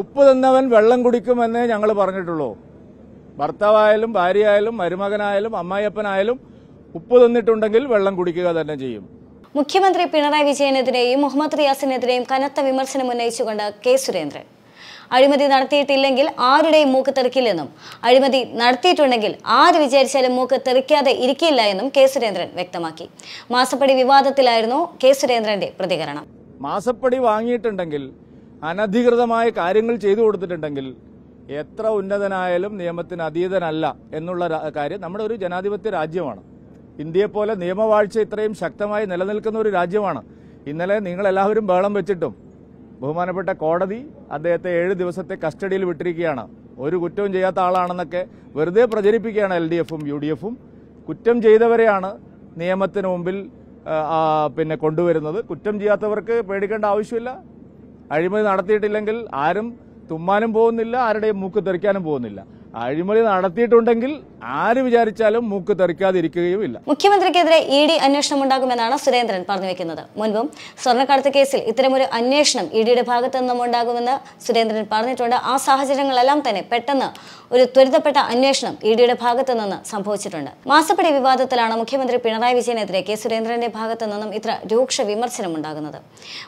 ഉപ്പ് തന്നവൻ വെള്ളം കുടിക്കുമെന്നേ ഞങ്ങൾ പറഞ്ഞിട്ടുള്ളൂ ഭർത്താവായാലും ഭാര്യയായാലും മരുമകനായാലും അമ്മായിയപ്പനായാലും ഉപ്പ് തന്നിട്ടുണ്ടെങ്കിൽ വെള്ളം കുടിക്കുക തന്നെ ചെയ്യും മുഖ്യമന്ത്രി പിണറായി വിജയനെതിരെയും മുഹമ്മദ് റിയാസിനെതിരെയും കനത്ത വിമർശനം ഉന്നയിച്ചുകൊണ്ട് കെ സുരേന്ദ്രൻ അഴിമതി നടത്തിയിട്ടില്ലെങ്കിൽ ആരുടെയും മൂക്ക് തെറിക്കില്ലെന്നും അഴിമതി നടത്തിയിട്ടുണ്ടെങ്കിൽ ആര് വിചാരിച്ചാലും മൂക്ക് തെറിക്കാതെ ഇരിക്കില്ല എന്നും കെ സുരേന്ദ്രൻ വ്യക്തമാക്കി മാസപ്പടി വിവാദത്തിലായിരുന്നു കെ സുരേന്ദ്രന്റെ പ്രതികരണം മാസപ്പടി വാങ്ങിയിട്ടുണ്ടെങ്കിൽ അനധികൃതമായ കാര്യങ്ങൾ ചെയ്തു കൊടുത്തിട്ടുണ്ടെങ്കിൽ എത്ര ഉന്നതനായാലും നിയമത്തിന് അതീതനല്ല എന്നുള്ള കാര്യം നമ്മുടെ ഒരു ജനാധിപത്യ രാജ്യമാണ് ഇന്ത്യയെ പോലെ നിയമവാഴ്ച ഇത്രയും ശക്തമായി നിലനിൽക്കുന്ന ഒരു രാജ്യമാണ് ഇന്നലെ നിങ്ങളെല്ലാവരും ബഹളം വെച്ചിട്ടും ബഹുമാനപ്പെട്ട കോടതി അദ്ദേഹത്തെ ഏഴ് ദിവസത്തെ കസ്റ്റഡിയിൽ വിട്ടിരിക്കുകയാണ് ഒരു കുറ്റവും ചെയ്യാത്ത ആളാണെന്നൊക്കെ വെറുതെ പ്രചരിപ്പിക്കുകയാണ് എൽ ഡി എഫും യു ഡി എഫും കുറ്റം ചെയ്തവരെയാണ് നിയമത്തിന് മുമ്പിൽ പിന്നെ കൊണ്ടുവരുന്നത് കുറ്റം ചെയ്യാത്തവർക്ക് പേടിക്കേണ്ട ആവശ്യമില്ല അഴിമതി നടത്തിയിട്ടില്ലെങ്കിൽ ആരും തുമ്മാനും പോകുന്നില്ല ആരുടെയും മൂക്ക് തെറിക്കാനും പോകുന്നില്ല അഴിമതി നടത്തിയിട്ടുണ്ടെങ്കിൽ ആര് വിചാരിച്ചാലും മൂക്ക് തെറിക്കാതിരിക്കുകയും ഇല്ല മുഖ്യമന്ത്രിക്കെതിരെ ഇ ഡി അന്വേഷണം ഉണ്ടാകുമെന്നാണ് സുരേന്ദ്രൻ പറഞ്ഞു വെക്കുന്നത് മുൻപും സ്വർണ്ണക്കടത്ത് കേസിൽ ഇത്തരമൊരു അന്വേഷണം ഇ ഡിയുടെ ഭാഗത്തു നിന്നും ഉണ്ടാകുമെന്ന് സുരേന്ദ്രൻ പറഞ്ഞിട്ടുണ്ട് ആ സാഹചര്യങ്ങളെല്ലാം തന്നെ പെട്ടെന്ന് ഒരു ത്വരിതപ്പെട്ട അന്വേഷണം ഇ ഡിയുടെ ഭാഗത്തു നിന്ന് സംഭവിച്ചിട്ടുണ്ട് മാസപ്പടി വിവാദത്തിലാണ് മുഖ്യമന്ത്രി പിണറായി വിജയനെതിരെ കെ സുരേന്ദ്രന്റെ ഭാഗത്തു നിന്നും ഇത്ര രൂക്ഷ വിമർശനം ഉണ്ടാകുന്നത്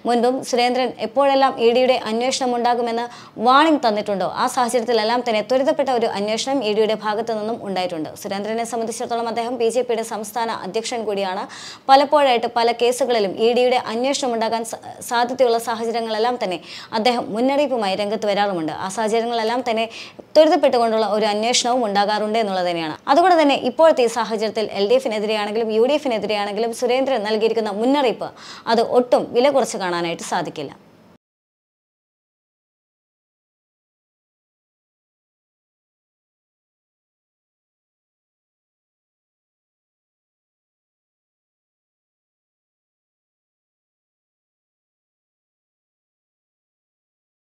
മുൻപും സുരേന്ദ്രൻ എപ്പോഴെല്ലാം ഇ ഡിയുടെ അന്വേഷണം ഉണ്ടാകുമെന്ന് വാണിംഗ് തന്നിട്ടുണ്ടോ ആ സാഹചര്യത്തിലെല്ലാം തന്നെ ത്വരിതപ്പെട്ട ഒരു അന്വേഷണം ഇ ഡിയുടെ ഭാഗത്തു നിന്നും ഉണ്ടായിട്ടുണ്ട് സുരേന്ദ്രനെ സംബന്ധിച്ചിടത്തോളം അദ്ദേഹം ബി ജെ പിയുടെ സംസ്ഥാന അധ്യക്ഷൻ കൂടിയാണ് പലപ്പോഴായിട്ട് പല കേസുകളിലും ഇ ഡിയുടെ അന്വേഷണം ഉണ്ടാകാൻ സാധ്യതയുള്ള സാഹചര്യങ്ങളെല്ലാം തന്നെ അദ്ദേഹം മുന്നറിയിപ്പുമായി രംഗത്ത് വരാറുമുണ്ട് ആ സാഹചര്യങ്ങളെല്ലാം തന്നെ ത്വരിതപ്പെട്ടുകൊണ്ടുള്ള ഒരു അന്വേഷണവും ഉണ്ടാകാറുണ്ട് എന്നുള്ളത് തന്നെയാണ് അതുകൊണ്ട് തന്നെ ഇപ്പോഴത്തെ ഈ സാഹചര്യത്തിൽ എൽ ഡി എഫിനെതിരെയാണെങ്കിലും യു ഡി എഫിനെതിരെയാണെങ്കിലും സുരേന്ദ്രൻ നൽകിയിരിക്കുന്ന മുന്നറിയിപ്പ് അത് ഒട്ടും വില കുറച്ച് കാണാനായിട്ട് സാധിക്കില്ല